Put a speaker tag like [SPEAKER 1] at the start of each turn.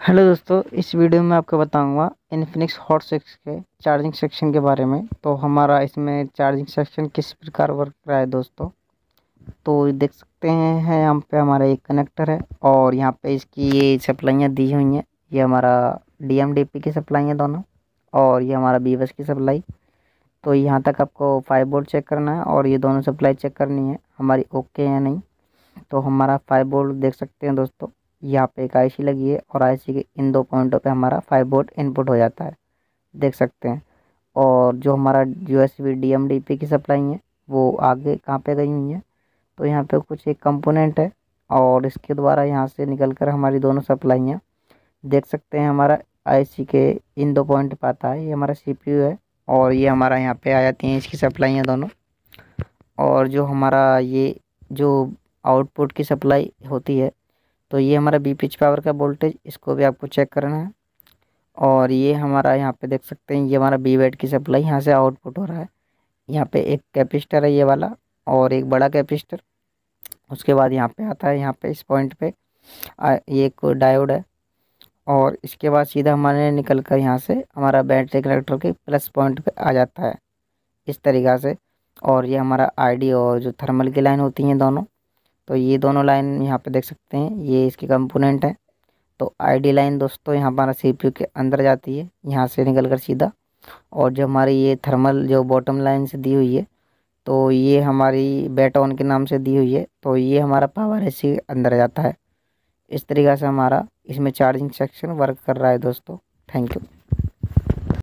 [SPEAKER 1] hello दोस्तों इस video में आपको बताऊंगा इनफिनिक्स हॉट सिक्स के चार्जिंग सेक्शन के बारे में तो हमारा इसमें चार्जिंग सेक्शन किस प्रकार वर्क रहा है दोस्तों तो देख सकते हैं है यहाँ पे हमारा एक कनेक्टर है और यहाँ पे इसकी ये सप्लाइयाँ दी हुई हैं ये हमारा डी की सप्लाई है दोनों और ये हमारा बी की सप्लाई तो यहाँ तक आपको फाइव बोल्ट चेक करना है और ये दोनों सप्लाई चेक करनी है हमारी ओके या नहीं तो हमारा फाइव बोल्ट देख सकते हैं दोस्तों यहाँ पे एक आई लगी है और आई के इन दो पॉइंटों पे हमारा फाइव बोर्ड इनपुट हो जाता है देख सकते हैं और जो हमारा यू एस की सप्लाई है वो आगे कहाँ पे गई हुई है तो यहाँ पे कुछ एक कंपोनेंट है और इसके द्वारा यहाँ से निकल कर हमारी दोनों सप्लाइयाँ देख सकते हैं हमारा आई के इन दो पॉइंट पर आता है ये हमारा सी है और ये हमारा यहाँ पर आ जाती हैं इसकी सप्लाइयाँ दोनों और जो हमारा ये जो आउटपुट की सप्लाई होती है तो ये हमारा बी पिच पावर का वोल्टेज इसको भी आपको चेक करना है और ये हमारा यहाँ पे देख सकते हैं ये हमारा बी वेट की सप्लाई यहाँ से आउटपुट हो रहा है यहाँ पे एक कैपेसिटर है ये वाला और एक बड़ा कैपेसिटर उसके बाद यहाँ पे आता है यहाँ पे इस पॉइंट पे ये एक डायोड है और इसके बाद सीधा हमारे निकल कर यहाँ से हमारा बैटरी कलेक्टर के प्लस पॉइंट पर आ जाता है इस तरीक़ा से और ये हमारा आई और जो थर्मल की लाइन होती हैं दोनों तो ये दोनों लाइन यहाँ पे देख सकते हैं ये इसके कंपोनेंट है तो आईडी लाइन दोस्तों यहाँ हमारा सीपीयू के अंदर जाती है यहाँ से निकल कर सीधा और जो हमारी ये थर्मल जो बॉटम लाइन से दी हुई है तो ये हमारी बेट ऑन के नाम से दी हुई है तो ये हमारा पावर एसी के अंदर जाता है इस तरीक़े से हमारा इसमें चार्जिंग सेक्शन वर्क कर रहा है दोस्तों थैंक यू